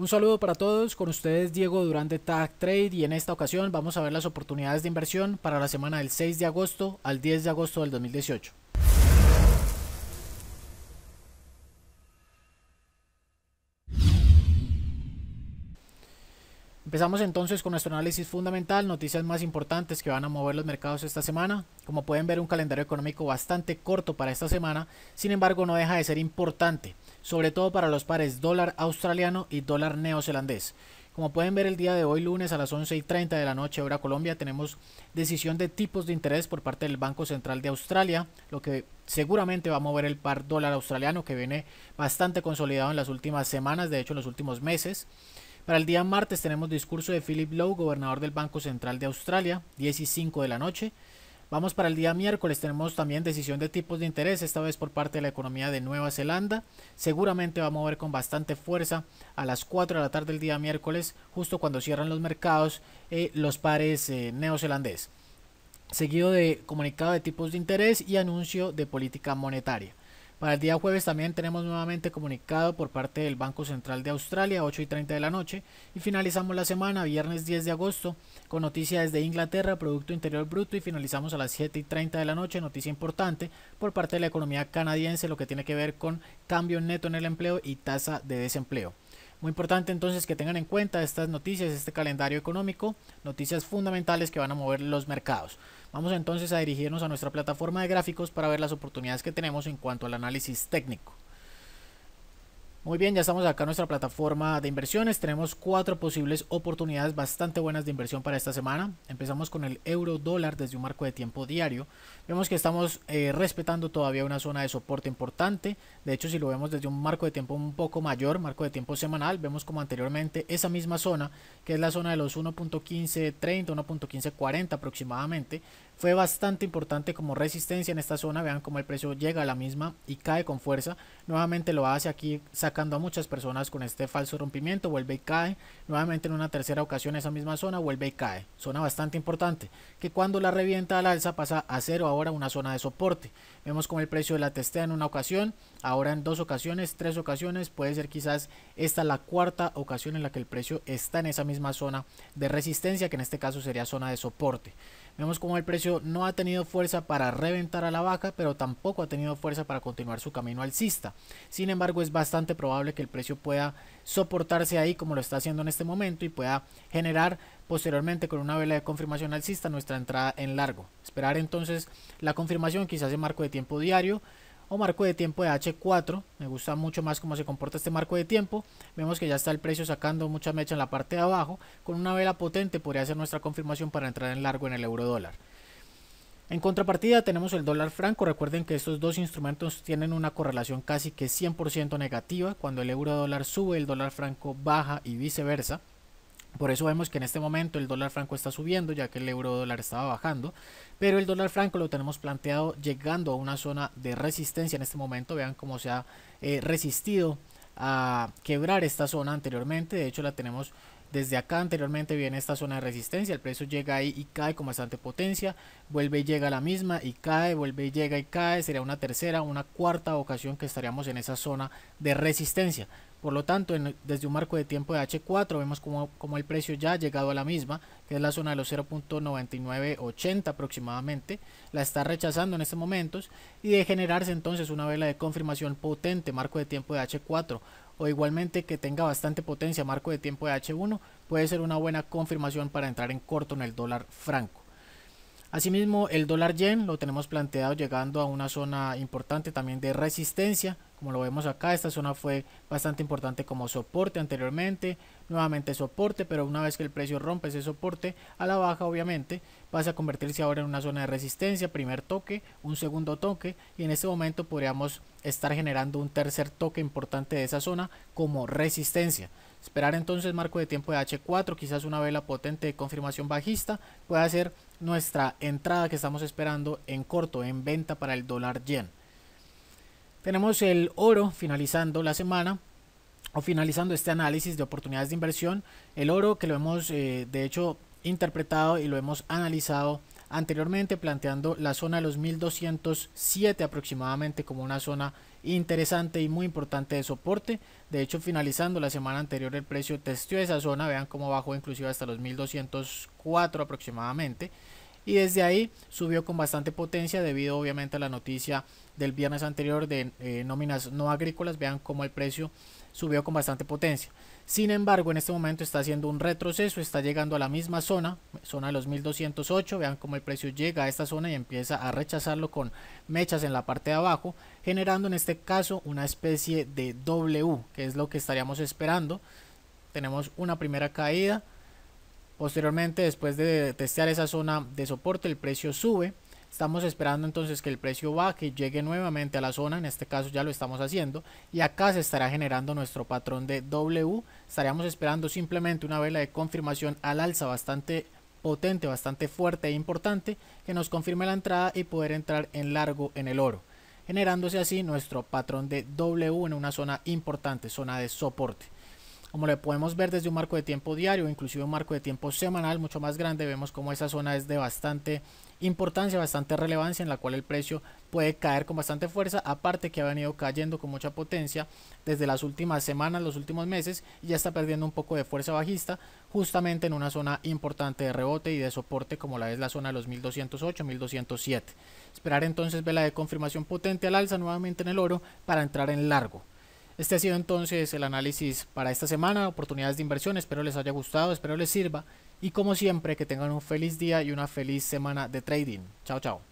Un saludo para todos, con ustedes Diego Durante Tag Trade y en esta ocasión vamos a ver las oportunidades de inversión para la semana del 6 de agosto al 10 de agosto del 2018. Empezamos entonces con nuestro análisis fundamental, noticias más importantes que van a mover los mercados esta semana. Como pueden ver, un calendario económico bastante corto para esta semana, sin embargo no deja de ser importante, sobre todo para los pares dólar australiano y dólar neozelandés. Como pueden ver el día de hoy lunes a las 11 y 30 de la noche hora Colombia tenemos decisión de tipos de interés por parte del Banco Central de Australia, lo que seguramente va a mover el par dólar australiano que viene bastante consolidado en las últimas semanas, de hecho en los últimos meses. Para el día martes tenemos discurso de Philip Lowe, gobernador del Banco Central de Australia, 10 y de la noche. Vamos para el día miércoles, tenemos también decisión de tipos de interés, esta vez por parte de la economía de Nueva Zelanda. Seguramente va a mover con bastante fuerza a las 4 de la tarde del día miércoles, justo cuando cierran los mercados eh, los pares eh, neozelandés. Seguido de comunicado de tipos de interés y anuncio de política monetaria. Para el día jueves también tenemos nuevamente comunicado por parte del Banco Central de Australia, 8 y 30 de la noche, y finalizamos la semana, viernes 10 de agosto, con noticias de Inglaterra, Producto Interior Bruto, y finalizamos a las 7 y 30 de la noche, noticia importante por parte de la economía canadiense, lo que tiene que ver con cambio neto en el empleo y tasa de desempleo. Muy importante entonces que tengan en cuenta estas noticias, este calendario económico, noticias fundamentales que van a mover los mercados. Vamos entonces a dirigirnos a nuestra plataforma de gráficos para ver las oportunidades que tenemos en cuanto al análisis técnico. Muy bien, ya estamos acá en nuestra plataforma de inversiones. Tenemos cuatro posibles oportunidades bastante buenas de inversión para esta semana. Empezamos con el euro dólar desde un marco de tiempo diario. Vemos que estamos eh, respetando todavía una zona de soporte importante. De hecho, si lo vemos desde un marco de tiempo un poco mayor, marco de tiempo semanal, vemos como anteriormente esa misma zona, que es la zona de los 1.1530, 1.1540 aproximadamente, fue bastante importante como resistencia en esta zona. Vean cómo el precio llega a la misma y cae con fuerza. Nuevamente lo hace aquí sacando a muchas personas con este falso rompimiento. Vuelve y cae. Nuevamente en una tercera ocasión esa misma zona vuelve y cae. Zona bastante importante. Que cuando la revienta al alza pasa a cero ahora una zona de soporte. Vemos cómo el precio la testea en una ocasión. Ahora en dos ocasiones, tres ocasiones. Puede ser quizás esta la cuarta ocasión en la que el precio está en esa misma zona de resistencia. Que en este caso sería zona de soporte. Vemos como el precio no ha tenido fuerza para reventar a la vaca, pero tampoco ha tenido fuerza para continuar su camino alcista. Sin embargo, es bastante probable que el precio pueda soportarse ahí como lo está haciendo en este momento y pueda generar posteriormente con una vela de confirmación alcista nuestra entrada en largo. Esperar entonces la confirmación quizás en marco de tiempo diario o marco de tiempo de H4. Me gusta mucho más cómo se comporta este marco de tiempo. Vemos que ya está el precio sacando mucha mecha en la parte de abajo. Con una vela potente podría ser nuestra confirmación para entrar en largo en el euro dólar. En contrapartida tenemos el dólar franco, recuerden que estos dos instrumentos tienen una correlación casi que 100% negativa, cuando el euro dólar sube el dólar franco baja y viceversa. Por eso vemos que en este momento el dólar franco está subiendo, ya que el euro dólar estaba bajando. Pero el dólar franco lo tenemos planteado llegando a una zona de resistencia en este momento. Vean cómo se ha eh, resistido a quebrar esta zona anteriormente. De hecho, la tenemos desde acá anteriormente viene esta zona de resistencia, el precio llega ahí y cae con bastante potencia, vuelve y llega a la misma y cae, vuelve y llega y cae, sería una tercera, una cuarta ocasión que estaríamos en esa zona de resistencia. Por lo tanto, desde un marco de tiempo de H4 vemos como, como, el precio ya ha llegado a la misma, que es la zona de los 0.9980 aproximadamente, la está rechazando en estos momentos y de generarse entonces una vela de confirmación potente, marco de tiempo de H4 o igualmente que tenga bastante potencia, marco de tiempo de H1, puede ser una buena confirmación para entrar en corto en el dólar franco. Asimismo, el dólar yen lo tenemos planteado llegando a una zona importante también de resistencia. Como lo vemos acá, esta zona fue bastante importante como soporte anteriormente, nuevamente soporte, pero una vez que el precio rompe ese soporte a la baja, obviamente, pasa a convertirse ahora en una zona de resistencia, primer toque, un segundo toque, y en este momento podríamos estar generando un tercer toque importante de esa zona como resistencia. Esperar entonces marco de tiempo de H4, quizás una vela potente de confirmación bajista, puede ser nuestra entrada que estamos esperando en corto, en venta para el dólar yen. Tenemos el oro finalizando la semana o finalizando este análisis de oportunidades de inversión. El oro que lo hemos eh, de hecho interpretado y lo hemos analizado anteriormente planteando la zona de los 1207 aproximadamente como una zona interesante y muy importante de soporte. De hecho, finalizando la semana anterior el precio testió esa zona, vean cómo bajó inclusive hasta los 1204 aproximadamente y desde ahí subió con bastante potencia debido obviamente a la noticia del viernes anterior de eh, nóminas no agrícolas, vean cómo el precio subió con bastante potencia. Sin embargo, en este momento está haciendo un retroceso, está llegando a la misma zona, zona de los 1208, vean cómo el precio llega a esta zona y empieza a rechazarlo con mechas en la parte de abajo, generando en este caso una especie de W, que es lo que estaríamos esperando. Tenemos una primera caída, Posteriormente, después de testear esa zona de soporte, el precio sube. Estamos esperando entonces que el precio baje, llegue nuevamente a la zona, en este caso ya lo estamos haciendo, y acá se estará generando nuestro patrón de W. Estaríamos esperando simplemente una vela de confirmación al alza bastante potente, bastante fuerte e importante, que nos confirme la entrada y poder entrar en largo en el oro, generándose así nuestro patrón de W en una zona importante, zona de soporte. Como le podemos ver desde un marco de tiempo diario, inclusive un marco de tiempo semanal mucho más grande, vemos como esa zona es de bastante importancia, bastante relevancia en la cual el precio puede caer con bastante fuerza, aparte que ha venido cayendo con mucha potencia desde las últimas semanas, los últimos meses y ya está perdiendo un poco de fuerza bajista justamente en una zona importante de rebote y de soporte como la es la zona de los 1208, 1207. Esperar entonces vela de confirmación potente al alza nuevamente en el oro para entrar en largo. Este ha sido entonces el análisis para esta semana, oportunidades de inversión, espero les haya gustado, espero les sirva y como siempre que tengan un feliz día y una feliz semana de trading. Chao, chao.